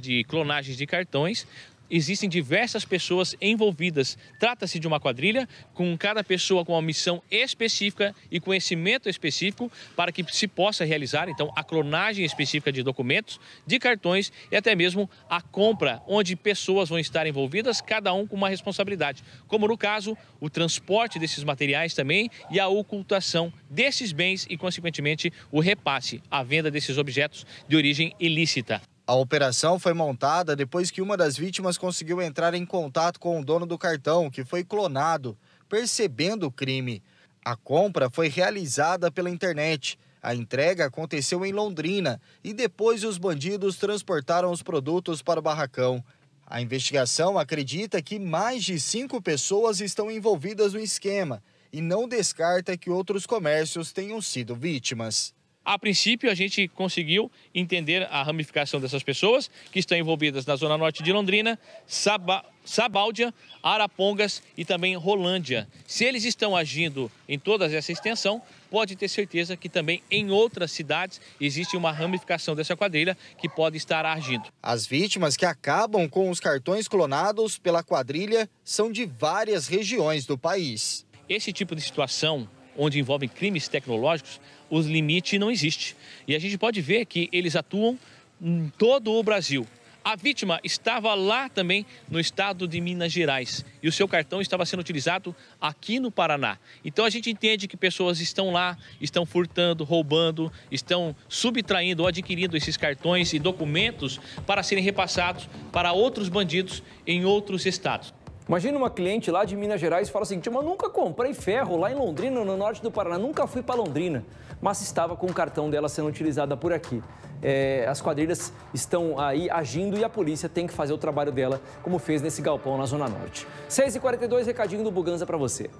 de clonagens de cartões, existem diversas pessoas envolvidas. Trata-se de uma quadrilha, com cada pessoa com uma missão específica e conhecimento específico para que se possa realizar, então, a clonagem específica de documentos, de cartões e até mesmo a compra, onde pessoas vão estar envolvidas, cada um com uma responsabilidade, como no caso, o transporte desses materiais também e a ocultação desses bens e, consequentemente, o repasse, a venda desses objetos de origem ilícita. A operação foi montada depois que uma das vítimas conseguiu entrar em contato com o dono do cartão, que foi clonado, percebendo o crime. A compra foi realizada pela internet. A entrega aconteceu em Londrina e depois os bandidos transportaram os produtos para o barracão. A investigação acredita que mais de cinco pessoas estão envolvidas no esquema e não descarta que outros comércios tenham sido vítimas. A princípio, a gente conseguiu entender a ramificação dessas pessoas que estão envolvidas na Zona Norte de Londrina, Saba, Sabáudia, Arapongas e também Rolândia. Se eles estão agindo em toda essa extensão, pode ter certeza que também em outras cidades existe uma ramificação dessa quadrilha que pode estar agindo. As vítimas que acabam com os cartões clonados pela quadrilha são de várias regiões do país. Esse tipo de situação onde envolvem crimes tecnológicos, os limites não existe. E a gente pode ver que eles atuam em todo o Brasil. A vítima estava lá também no estado de Minas Gerais e o seu cartão estava sendo utilizado aqui no Paraná. Então a gente entende que pessoas estão lá, estão furtando, roubando, estão subtraindo ou adquirindo esses cartões e documentos para serem repassados para outros bandidos em outros estados. Imagina uma cliente lá de Minas Gerais fala assim: mas nunca comprei ferro lá em Londrina, no norte do Paraná, nunca fui para Londrina, mas estava com o cartão dela sendo utilizada por aqui. É, as quadrilhas estão aí agindo e a polícia tem que fazer o trabalho dela, como fez nesse galpão na Zona Norte. 6h42, recadinho do Buganza para você.